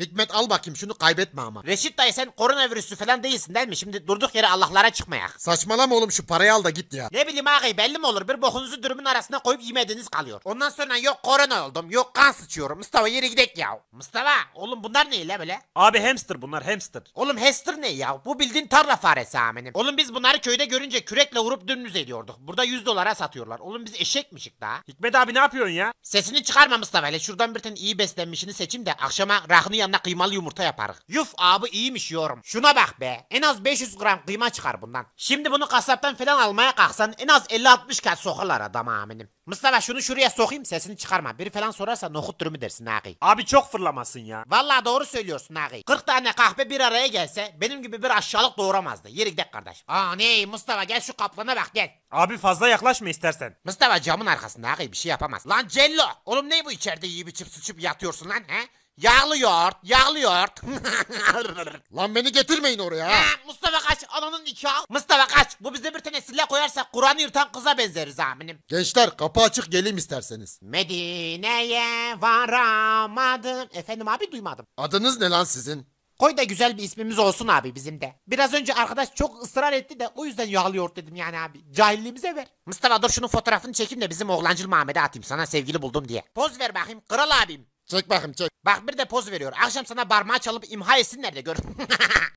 Hikmet al bakayım şunu kaybetme ama. Reşit dayı sen koronavirüsü falan değilsin değil mi? Şimdi durduk yere Allah'lara çıkmayak. Saçmalama oğlum şu parayı al da git ya. Ne bileyim ağayı belli mi olur? Bir bokunuzu dürümün arasına koyup yemediğiniz kalıyor. Ondan sonra yok korona oldum yok kan sıçıyorum. Mustafa yere gidek ya. Mustafa oğlum bunlar ne la böyle? Abi hamster bunlar hamster. Oğlum hamster ne ya? Bu bildiğin tarla faresi aminim. Oğlum biz bunları köyde görünce kürekle vurup dümdüz ediyorduk. Burada 100 dolara satıyorlar. Oğlum biz eşekmişik daha. Hikmet abi ne yapıyorsun ya? Sesini çıkarma Mustafa hele şuradan bir tane iyi beslenmişini seçim de akşama rahını yan yanına kıymalı yumurta yaparız. Yuf abi iyiymiş yorum. Şuna bak be. En az 500 gram kıyma çıkar bundan. Şimdi bunu kasaptan falan almaya kalksan en az 50-60 kat sokarlar adam aminim. Mustafa şunu şuraya sokayım sesini çıkarma. Biri falan sorarsa nohut türümü dersin nagi. Abi çok fırlamasın ya. Vallahi doğru söylüyorsun nagi. 40 tane kahve bir araya gelse benim gibi bir aşağılık doğuramazdı. Yeri gidek kardeş. Aa ne Mustafa gel şu kaplana bak gel. Abi fazla yaklaşma istersen. Mustafa camın arkasında nagi bir şey yapamaz. Lan Cello oğlum ne bu içeride yiyip içip sıçıp yatıyorsun lan he? Yağlı yoğurt, yağlı yoğurt. Lan beni getirmeyin oraya. Ha, Mustafa kaç, ananın iki al. Mustafa kaç, bu bize bir tane silah koyarsak Kur'an'ı yırtan kıza benzeriz aminim. Gençler kapı açık geleyim isterseniz. Medine'ye varamadım. Efendim abi duymadım. Adınız ne lan sizin? Koy da güzel bir ismimiz olsun abi bizim de. Biraz önce arkadaş çok ısrar etti de o yüzden yağlı yoğurt dedim yani abi. Cahilliğimize ver. Mustafa dur şunun fotoğrafını çekeyim de bizim oğlancıl Muhammed'e atayım sana sevgili buldum diye. Poz ver bakayım kral abim. Çek bakayım çek. Bak bir de poz veriyor. Akşam sana barmağı çalıp imha etsinler de gör.